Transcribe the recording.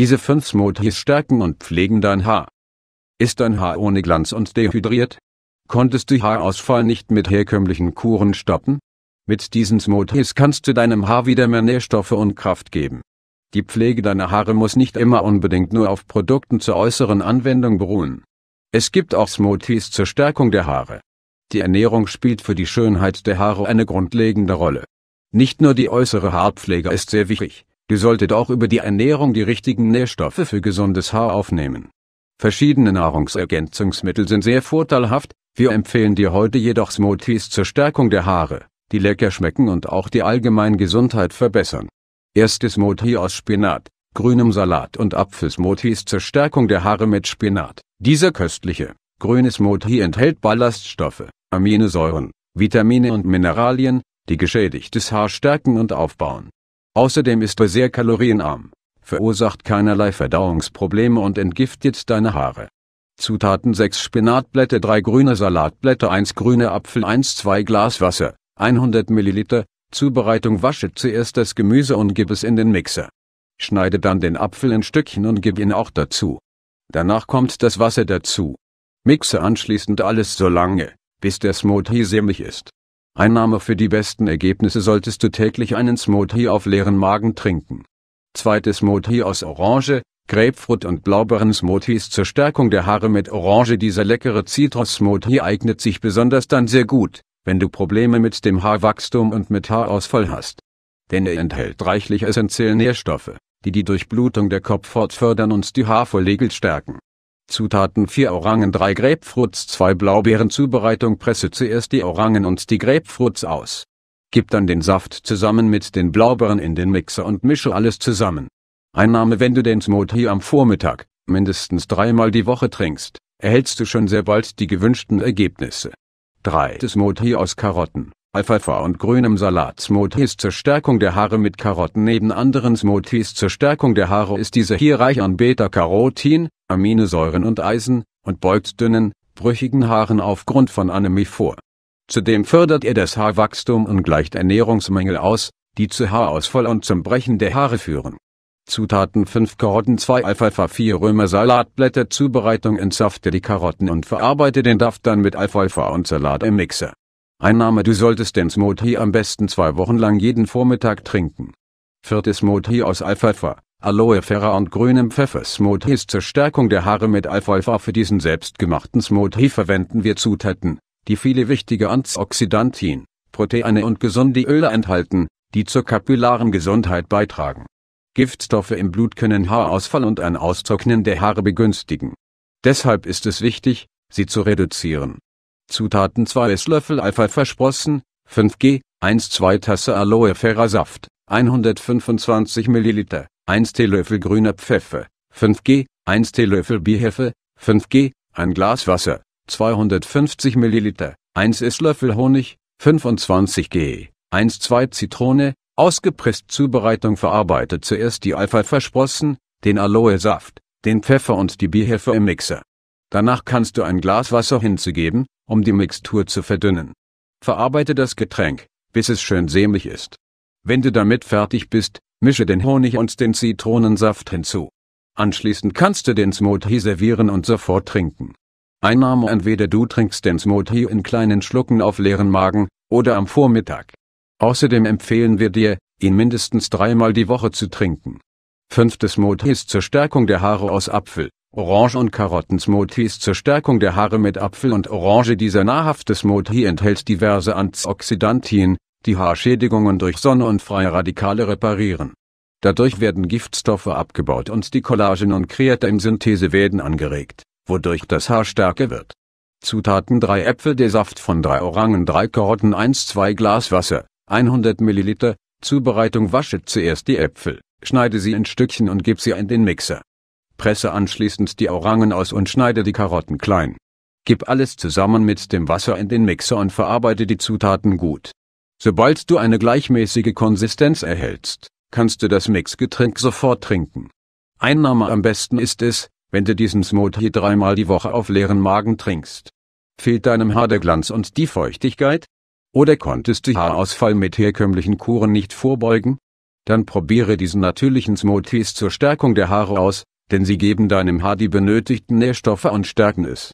Diese fünf Smoothies stärken und pflegen dein Haar. Ist dein Haar ohne Glanz und dehydriert? Konntest du Haarausfall nicht mit herkömmlichen Kuren stoppen? Mit diesen Smoothies kannst du deinem Haar wieder mehr Nährstoffe und Kraft geben. Die Pflege deiner Haare muss nicht immer unbedingt nur auf Produkten zur äußeren Anwendung beruhen. Es gibt auch Smoothies zur Stärkung der Haare. Die Ernährung spielt für die Schönheit der Haare eine grundlegende Rolle. Nicht nur die äußere Haarpflege ist sehr wichtig, Ihr solltet auch über die Ernährung die richtigen Nährstoffe für gesundes Haar aufnehmen. Verschiedene Nahrungsergänzungsmittel sind sehr vorteilhaft, wir empfehlen dir heute jedoch Smoothies zur Stärkung der Haare, die lecker schmecken und auch die allgemeine Gesundheit verbessern. Erstes Smoothie aus Spinat, grünem Salat und Apfelsmoothies zur Stärkung der Haare mit Spinat. Dieser köstliche, grüne Smoothie enthält Ballaststoffe, Aminosäuren, Vitamine und Mineralien, die geschädigtes Haar stärken und aufbauen. Außerdem ist er sehr kalorienarm, verursacht keinerlei Verdauungsprobleme und entgiftet deine Haare. Zutaten 6 Spinatblätter 3 grüne Salatblätter 1 grüne Apfel 1 2 Glas Wasser, 100 ml. Zubereitung Wasche zuerst das Gemüse und gib es in den Mixer. Schneide dann den Apfel in Stückchen und gib ihn auch dazu. Danach kommt das Wasser dazu. Mixe anschließend alles so lange, bis der Smoothie sämig ist. Einnahme für die besten Ergebnisse solltest du täglich einen Smoothie auf leeren Magen trinken. Zweites Smoothie aus Orange, Grapefruit und Blaubeeren Smoothies zur Stärkung der Haare mit Orange. Dieser leckere Citrus smoothie eignet sich besonders dann sehr gut, wenn du Probleme mit dem Haarwachstum und mit Haarausfall hast. Denn er enthält reichlich essentielle Nährstoffe, die die Durchblutung der Kopfhaut fördern und die Haarfollikel stärken. Zutaten 4 Orangen 3 Grapefruits 2 Blaubeeren Zubereitung Presse zuerst die Orangen und die Grapefruits aus. Gib dann den Saft zusammen mit den Blaubeeren in den Mixer und mische alles zusammen. Einnahme Wenn du den Smoothie am Vormittag, mindestens dreimal die Woche trinkst, erhältst du schon sehr bald die gewünschten Ergebnisse. 3. Smoothie aus Karotten, Alfalfa und grünem Salat Smoothies zur Stärkung der Haare mit Karotten Neben anderen Smoothies zur Stärkung der Haare ist dieser hier reich an Beta-Carotin, Aminosäuren und Eisen und beugt dünnen, brüchigen Haaren aufgrund von Anämie vor. Zudem fördert er das Haarwachstum und gleicht Ernährungsmängel aus, die zu Haarausfall und zum Brechen der Haare führen. Zutaten 5 Karotten 2 Alfalfa 4 Römer Salatblätter Zubereitung Entsafte die Karotten und verarbeite den Daft dann mit Alfalfa und Salat im Mixer. Einnahme Du solltest den Smoothie am besten zwei Wochen lang jeden Vormittag trinken. Viertes Smoothie aus Alfalfa, Aloe Vera und grünem Pfeffer Smoothies zur Stärkung der Haare mit Alfalfa. Für diesen selbstgemachten Smoothie verwenden wir Zutaten, die viele wichtige Antioxidantien, Proteine und gesunde Öle enthalten, die zur kapillaren Gesundheit beitragen. Giftstoffe im Blut können Haarausfall und ein Austrocknen der Haare begünstigen. Deshalb ist es wichtig, sie zu reduzieren. Zutaten 2 Esslöffel Alfalfa-Sprossen, 5G, 1-2 Tasse Aloe Vera Saft, 125 ml, 1 Teelöffel grüner Pfeffer, 5 g, 1 Teelöffel Bierhefe, 5 g, ein Glas Wasser, 250 ml, 1 Esslöffel Honig, 25 g, 1 2 Zitrone, ausgepresst Zubereitung verarbeitet zuerst die Alpha-Versprossen, den Aloe-Saft, den Pfeffer und die Bierhefe im Mixer. Danach kannst du ein Glas Wasser hinzugeben, um die Mixtur zu verdünnen. Verarbeite das Getränk, bis es schön sämig ist. Wenn du damit fertig bist, Mische den Honig und den Zitronensaft hinzu. Anschließend kannst du den Smoothie servieren und sofort trinken. Einnahme entweder du trinkst den Smoothie in kleinen Schlucken auf leeren Magen oder am Vormittag. Außerdem empfehlen wir dir, ihn mindestens dreimal die Woche zu trinken. Fünftes Smoothies zur Stärkung der Haare aus Apfel, Orange und Karotten Smoothies zur Stärkung der Haare mit Apfel und Orange Dieser nahrhafte Smoothie enthält diverse Antioxidantien, die Haarschädigungen durch Sonne und freie Radikale reparieren. Dadurch werden Giftstoffe abgebaut und die Kollagen- und Kreatinsynthese werden angeregt, wodurch das Haar stärker wird. Zutaten 3 Äpfel, der Saft von 3 Orangen, 3 Karotten, 1, 2 Glas Wasser, 100 ml, Zubereitung wasche zuerst die Äpfel, schneide sie in Stückchen und gib sie in den Mixer. Presse anschließend die Orangen aus und schneide die Karotten klein. Gib alles zusammen mit dem Wasser in den Mixer und verarbeite die Zutaten gut. Sobald du eine gleichmäßige Konsistenz erhältst, kannst du das Mixgetränk sofort trinken. Einnahme am besten ist es, wenn du diesen Smoothie dreimal die Woche auf leeren Magen trinkst. Fehlt deinem Haar der Glanz und die Feuchtigkeit? Oder konntest du Haarausfall mit herkömmlichen Kuren nicht vorbeugen? Dann probiere diesen natürlichen Smoothies zur Stärkung der Haare aus, denn sie geben deinem Haar die benötigten Nährstoffe und stärken es.